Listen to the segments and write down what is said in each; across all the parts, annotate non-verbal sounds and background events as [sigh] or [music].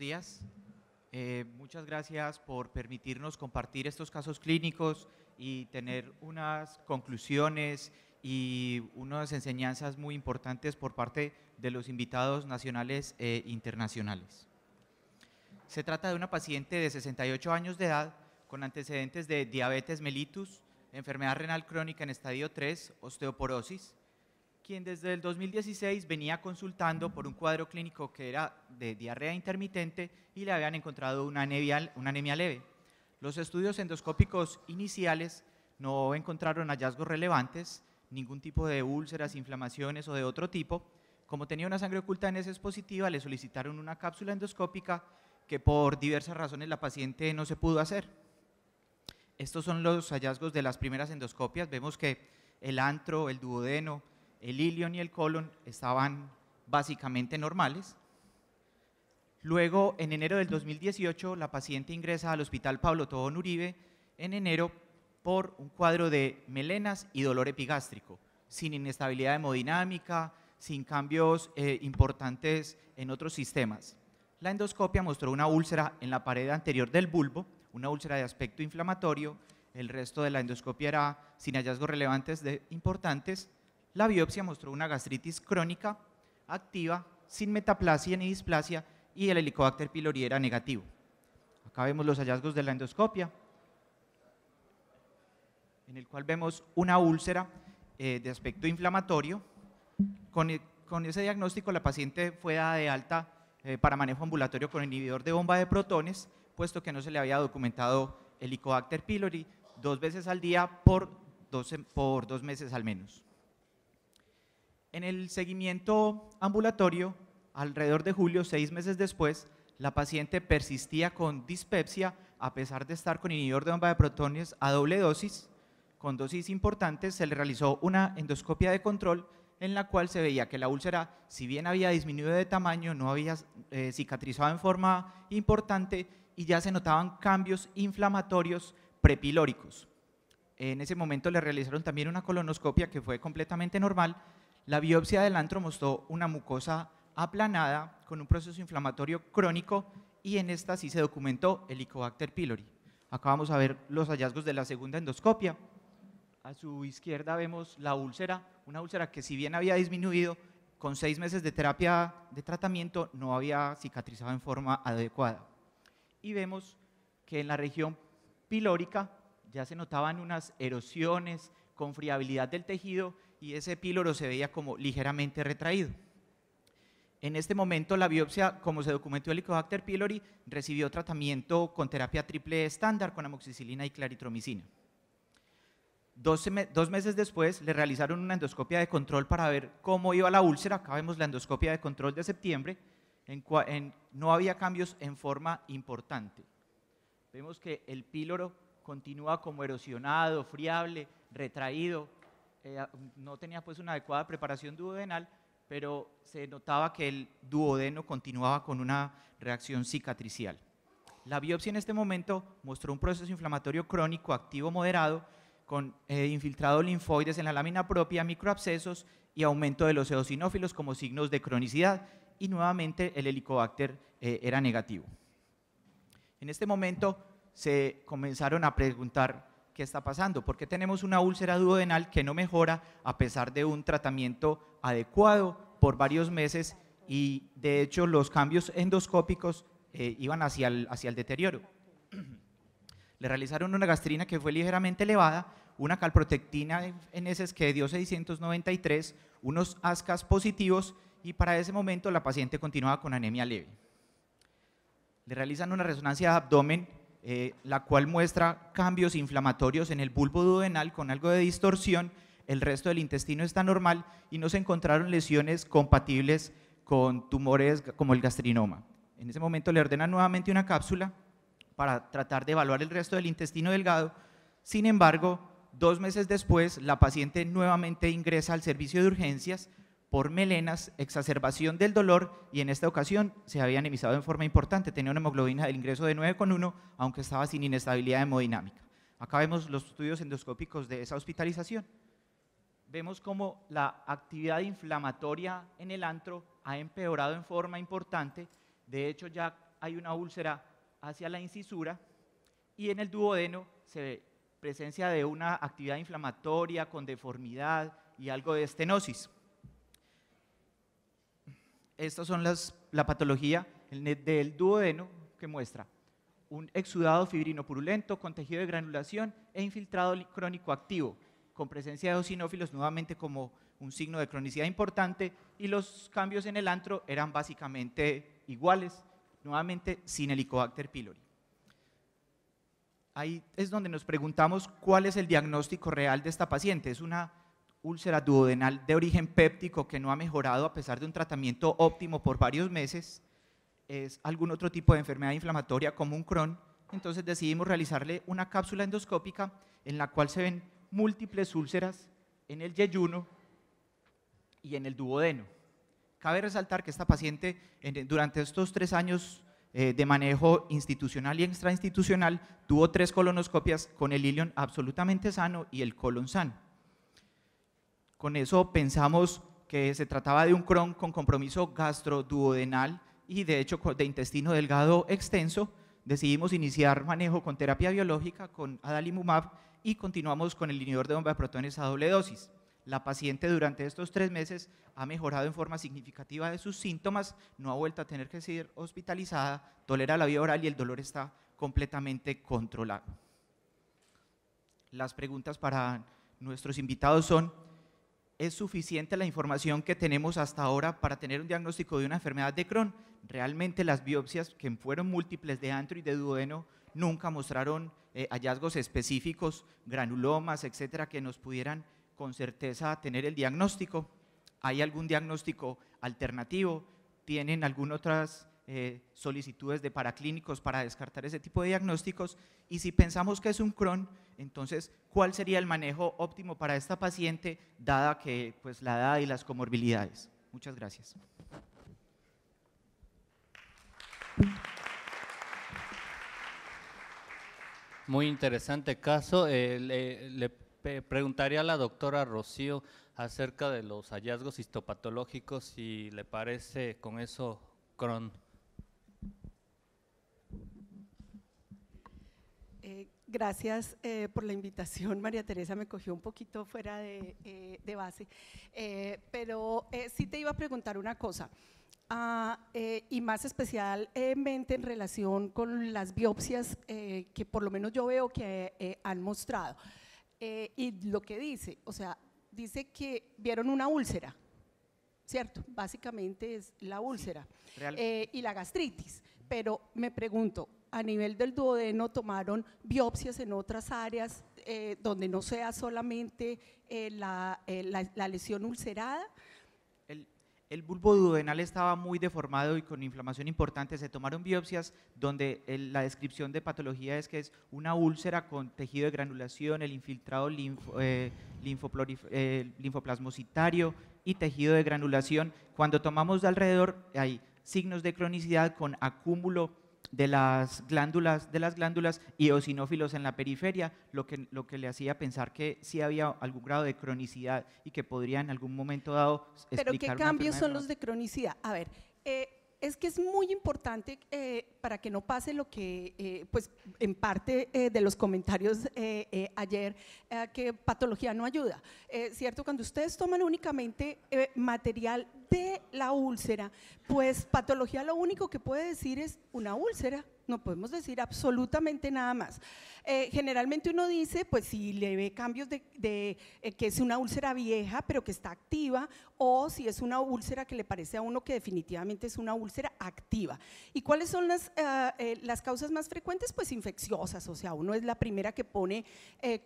días. Eh, muchas gracias por permitirnos compartir estos casos clínicos y tener unas conclusiones y unas enseñanzas muy importantes por parte de los invitados nacionales e internacionales. Se trata de una paciente de 68 años de edad con antecedentes de diabetes mellitus, enfermedad renal crónica en estadio 3, osteoporosis, quien desde el 2016 venía consultando por un cuadro clínico que era de diarrea intermitente y le habían encontrado una anemia, una anemia leve. Los estudios endoscópicos iniciales no encontraron hallazgos relevantes, ningún tipo de úlceras, inflamaciones o de otro tipo. Como tenía una sangre oculta en heces positiva, le solicitaron una cápsula endoscópica que por diversas razones la paciente no se pudo hacer. Estos son los hallazgos de las primeras endoscopias. Vemos que el antro, el duodeno, el ilion y el colon estaban básicamente normales. Luego, en enero del 2018, la paciente ingresa al Hospital Pablo Tobón Uribe en enero por un cuadro de melenas y dolor epigástrico, sin inestabilidad hemodinámica, sin cambios eh, importantes en otros sistemas. La endoscopia mostró una úlcera en la pared anterior del bulbo, una úlcera de aspecto inflamatorio, el resto de la endoscopia era sin hallazgos relevantes de, importantes, la biopsia mostró una gastritis crónica activa, sin metaplasia ni displasia, y el helicobacter pylori era negativo. Acá vemos los hallazgos de la endoscopia, en el cual vemos una úlcera eh, de aspecto inflamatorio. E, con, ese diagnóstico la paciente fue dada de alta eh, para manejo ambulatorio con inhibidor de bomba de protones, puesto que no se le había documentado helicobacter pylori dos veces al día por dos meses al menos. En el seguimiento ambulatorio, alrededor de julio, seis meses después, la paciente persistía con dispepsia a pesar de estar con inhibidor de bomba de protones a doble dosis. Con dosis importantes se le realizó una endoscopia de control en la cual se veía que la úlcera, si bien había disminuido de tamaño, no había eh, cicatrizado en forma importante y ya se notaban cambios inflamatorios prepilóricos. En ese momento le realizaron también una colonoscopia que fue completamente normal la biopsia del antro mostró una mucosa aplanada con un proceso inflamatorio crónico y en esta sí se documentó Helicobacter pylori. Acá vamos a ver los hallazgos de la segunda endoscopia. A su izquierda vemos la úlcera, una úlcera que si bien había disminuido, con seis meses de terapia de tratamiento no había cicatrizado en forma adecuada. Y vemos que en la región pilórica ya se notaban unas erosiones con friabilidad del tejido y ese píloro se veía como ligeramente retraído. En este momento la biopsia, como se documentó el Helicobacter pylori, recibió tratamiento con terapia triple estándar con amoxicilina y claritromicina. Dos, meses después le realizaron una endoscopia de control para ver cómo iba la úlcera. Acá vemos la endoscopia de control de septiembre. En, en, no había cambios en forma importante. Vemos que el píloro continúa como erosionado, friable, retraído, eh, no tenía pues una adecuada preparación duodenal, pero se notaba que el duodeno continuaba con una reacción cicatricial. La biopsia en este momento mostró un proceso inflamatorio crónico activo moderado con eh, infiltrado linfoides en la lámina propia, microabscesos y aumento de los eosinófilos como signos de cronicidad y nuevamente el helicobacter eh, era negativo. En este momento se comenzaron a preguntar qué está pasando, por qué tenemos una úlcera duodenal que no mejora a pesar de un tratamiento adecuado por varios meses y de hecho los cambios endoscópicos eh, iban hacia el, hacia el deterioro. [clears throat] Le realizaron una gastrina que fue ligeramente elevada, una calprotectina en ese que dio 693, unos ascas positivos y para ese momento la paciente continuaba con anemia leve. Le realizan una resonancia de abdomen eh, la cual muestra cambios inflamatorios en el bulbo duodenal con algo de distorsión, el resto del intestino está normal y no se encontraron lesiones compatibles con tumores como el gastrinoma. En ese momento le ordenan nuevamente una cápsula para tratar de evaluar el resto del intestino delgado. Sin embargo, dos meses después, la paciente nuevamente ingresa al servicio de urgencias por melenas, exacerbación del dolor y en esta ocasión se había anemizado en forma importante, tenía una hemoglobina del ingreso de 9,1, aunque estaba sin inestabilidad hemodinámica. Acá vemos los estudios endoscópicos de esa hospitalización. Vemos cómo la actividad inflamatoria en el antro ha empeorado en forma importante, de hecho ya hay una úlcera hacia la incisura y en el duodeno se ve presencia de una actividad inflamatoria con deformidad y algo de estenosis. Estas son las, la patología del duodeno que muestra un exudado fibrino purulento con tejido de granulación e infiltrado crónico activo, con presencia de eosinófilos nuevamente como un signo de cronicidad importante y los cambios en el antro eran básicamente iguales, nuevamente sin Helicobacter pylori. Ahí es donde nos preguntamos cuál es el diagnóstico real de esta paciente. Es una úlcera duodenal de origen péptico que no ha mejorado a pesar de un tratamiento óptimo por varios meses, es algún otro tipo de enfermedad inflamatoria como un Crohn, entonces decidimos realizarle una cápsula endoscópica en la cual se ven múltiples úlceras en el yeyuno y en el duodeno. Cabe resaltar que esta paciente durante estos tres años eh, de manejo institucional y extrainstitucional tuvo tres colonoscopias con el ilion absolutamente sano y el colon sano. Con eso pensamos que se trataba de un Crohn con compromiso gastroduodenal y de hecho de intestino delgado extenso. Decidimos iniciar manejo con terapia biológica con adalimumab y continuamos con el inhibidor de bomba de protones a doble dosis. La paciente durante estos tres meses ha mejorado en forma significativa de sus síntomas, no ha vuelto a tener que ser hospitalizada, tolera la vía oral y el dolor está completamente controlado. Las preguntas para nuestros invitados son, ¿Es suficiente la información que tenemos hasta ahora para tener un diagnóstico de una enfermedad de Crohn? Realmente las biopsias, que fueron múltiples de antro y de duodeno, nunca mostraron eh, hallazgos específicos, granulomas, etcétera, que nos pudieran con certeza tener el diagnóstico. ¿Hay algún diagnóstico alternativo? ¿Tienen alguna otras eh, solicitudes de paraclínicos para descartar ese tipo de diagnósticos. Y si pensamos que es un Crohn, entonces, ¿cuál sería el manejo óptimo para esta paciente, dada que pues, la edad y las comorbilidades? Muchas gracias. Muy interesante caso. Eh, le, preguntaría a la doctora Rocío acerca de los hallazgos histopatológicos, si le parece con eso, Crohn. Gracias eh, por la invitación, [laughs] María Teresa, me cogió un poquito fuera de, eh, base, eh, pero sí te iba a preguntar una cosa, ah, y más especialmente en relación con las biopsias que por lo menos yo veo que han mostrado, y lo que dice, o sea, dice que vieron una úlcera, ¿cierto? Básicamente es la úlcera y la gastritis, pero me pregunto, a nivel del duodeno tomaron biopsias en otras áreas eh, donde no sea solamente eh, eh, la, la, lesión ulcerada. El, bulbo duodenal estaba muy deformado y con inflamación importante. Se tomaron biopsias donde la descripción de patología es que es una úlcera con tejido de granulación, el infiltrado linfo, linfoplasmocitario y tejido de granulación. Cuando tomamos de alrededor hay signos de cronicidad con acúmulo de las glándulas, de las glándulas eosinófilos en la periferia, lo que, lo que le hacía pensar que sí había algún grado de cronicidad y que podría en algún momento dado Pero ¿qué cambios son los de cronicidad? A ver, eh, es que es muy importante eh, para que no pase lo que, eh, pues, en parte de los comentarios ayer, que patología no ayuda, ¿cierto? Cuando ustedes toman únicamente material de la úlcera. Pues patología lo único que puede decir es una úlcera no podemos decir absolutamente nada más. Eh, generalmente uno dice, pues si le ve cambios de, eh, que es una úlcera vieja pero que está activa, o si es una úlcera que le parece a uno que definitivamente es una úlcera activa. ¿Y cuáles son las, eh, las causas más frecuentes? Pues infecciosas, o sea, uno es la primera que pone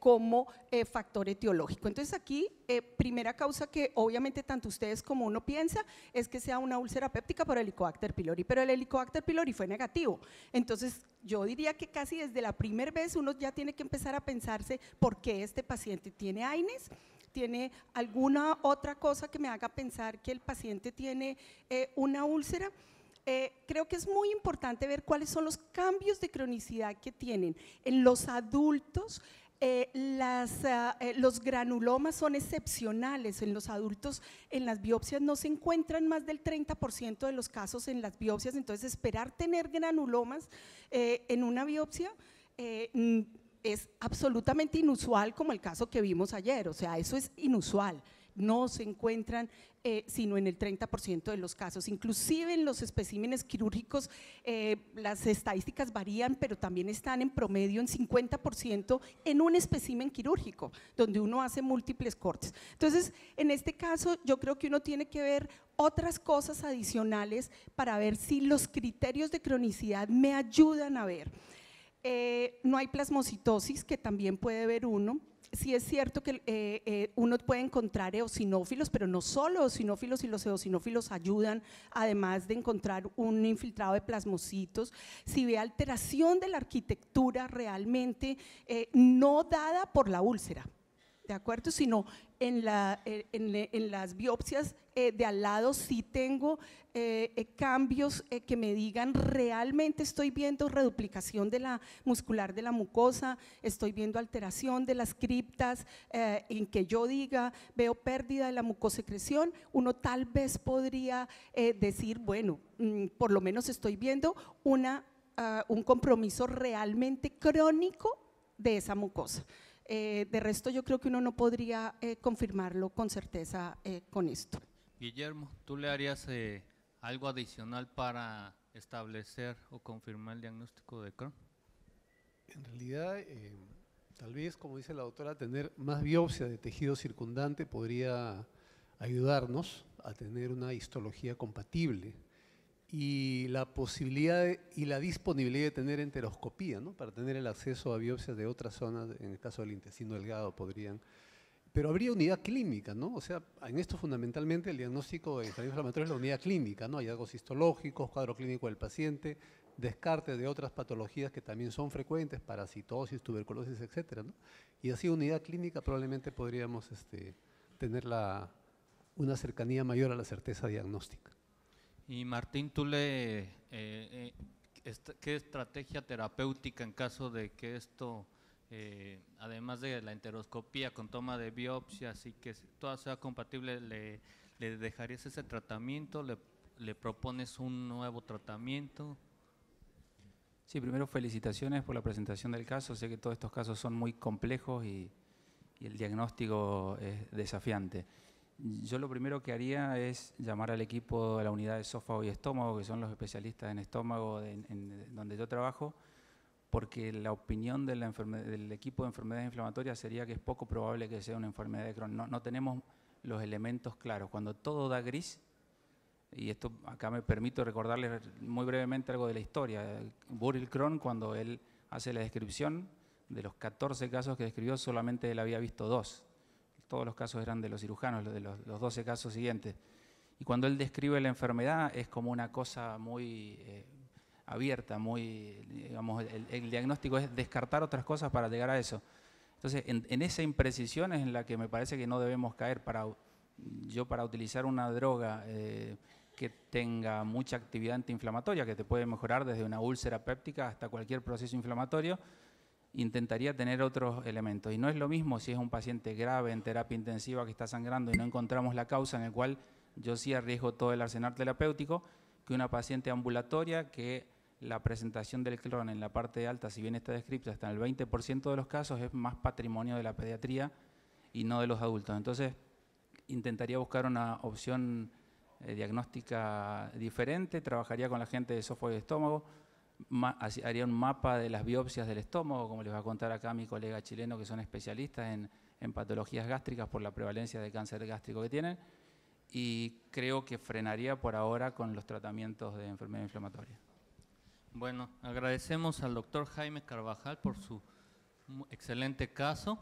como factor etiológico. Entonces aquí, primera causa que obviamente tanto ustedes como uno piensa es que sea una úlcera péptica por Helicobacter pylori, pero el Helicobacter pylori fue negativo. Entonces, entonces, yo diría que casi desde la primera vez uno ya tiene que empezar a pensarse por qué este paciente tiene AINES, tiene alguna otra cosa que me haga pensar que el paciente tiene eh, una úlcera. Eh, creo que es muy importante ver cuáles son los cambios de cronicidad que tienen en los adultos, eh, ah, eh, los granulomas son excepcionales en los adultos, en las biopsias no se encuentran más del 30% de los casos en las biopsias, entonces esperar tener granulomas eh, en una biopsia mm, es absolutamente inusual como el caso que vimos ayer, o sea, eso es inusual no se encuentran eh, sino en el 30% de los casos. Inclusive en los especímenes quirúrgicos eh, las estadísticas varían, pero también están en promedio en 50% en un especímen quirúrgico, donde uno hace múltiples cortes. Entonces, en este caso yo creo que uno tiene que ver otras cosas adicionales para ver si los criterios de cronicidad me ayudan a ver. Eh, no hay plasmocitosis, que también puede ver uno sí es cierto que eh, eh, uno puede encontrar eosinófilos, pero no solo eosinófilos, y los eosinófilos ayudan, además de encontrar un infiltrado de plasmocitos. Si ve alteración de la arquitectura realmente eh, no dada por la úlcera, ¿de acuerdo? Sino en, eh, eh, las biopsias eh, de al lado sí tengo cambios que me digan realmente estoy viendo reduplicación de la muscular de la mucosa, estoy viendo alteración de las criptas, en que yo diga veo pérdida de la mucosecreción, uno tal vez podría decir, bueno, mm, por lo menos estoy viendo una, ah, un compromiso realmente crónico de esa mucosa. Eh, de resto, yo creo que uno no podría eh, confirmarlo con certeza eh, con esto. Guillermo, ¿tú le harías algo adicional para establecer o confirmar el diagnóstico de Crohn? En realidad, tal vez, como dice la doctora, tener más biopsia de tejido circundante podría ayudarnos a tener una histología compatible y la posibilidad y la disponibilidad de tener enteroscopía, ¿no? para tener el acceso a biopsias de otras zonas, en el caso del intestino delgado podrían. Pero habría unidad clínica, ¿no? O sea, en esto fundamentalmente el diagnóstico de estadio inflamatorio es la unidad clínica, ¿no? Hay algo histológicos, cuadro clínico del paciente, descarte de otras patologías que también son frecuentes, parasitosis, tuberculosis, etcétera, ¿no? Y así unidad clínica probablemente podríamos este, tener una cercanía mayor a la certeza diagnóstica. Y Martín, tú le... Eh, eh, ¿Qué estrategia terapéutica en caso de que esto, eh, además de la enteroscopía con toma de biopsias y que todo sea compatible, le, dejarías ese tratamiento? Le, propones un nuevo tratamiento? Sí, primero felicitaciones por la presentación del caso. Sé que todos estos casos son muy complejos y el diagnóstico es desafiante. Yo lo primero que haría es llamar al equipo de la unidad de esófago y estómago, que son los especialistas en estómago donde yo trabajo, porque la opinión del equipo de enfermedades inflamatorias sería que es poco probable que sea una enfermedad de Crohn. No, tenemos los elementos claros. Cuando todo da gris, y esto acá me permito recordarles muy brevemente algo de la historia. Buril Crohn, cuando él hace la descripción, de los 14 casos que describió, solamente él había visto dos todos los casos eran de los cirujanos, de los, 12 casos siguientes. Y cuando él describe la enfermedad es como una cosa muy eh, abierta, muy, digamos, el, diagnóstico es descartar otras cosas para llegar a eso. Entonces, en, esa imprecisión es en la que me parece que no debemos caer para yo para utilizar una droga eh, que tenga mucha actividad antiinflamatoria, que te puede mejorar desde una úlcera péptica hasta cualquier proceso inflamatorio, intentaría tener otros elementos. Y no es lo mismo si es un paciente grave en terapia intensiva que está sangrando y no encontramos la causa en la cual yo sí arriesgo todo el arsenal terapéutico, que una paciente ambulatoria que la presentación del clon en la parte alta, si bien está descrita hasta el 20% de los casos, es más patrimonio de la pediatría y no de los adultos. Entonces, intentaría buscar una opción eh, diagnóstica diferente, trabajaría con la gente de software de estómago, haría un mapa de las biopsias del estómago, como les va a contar acá mi colega chileno, que son especialistas en, patologías gástricas por la prevalencia de cáncer gástrico que tienen, y creo que frenaría por ahora con los tratamientos de enfermedad inflamatoria. Bueno, agradecemos al doctor Jaime Carvajal por su excelente caso.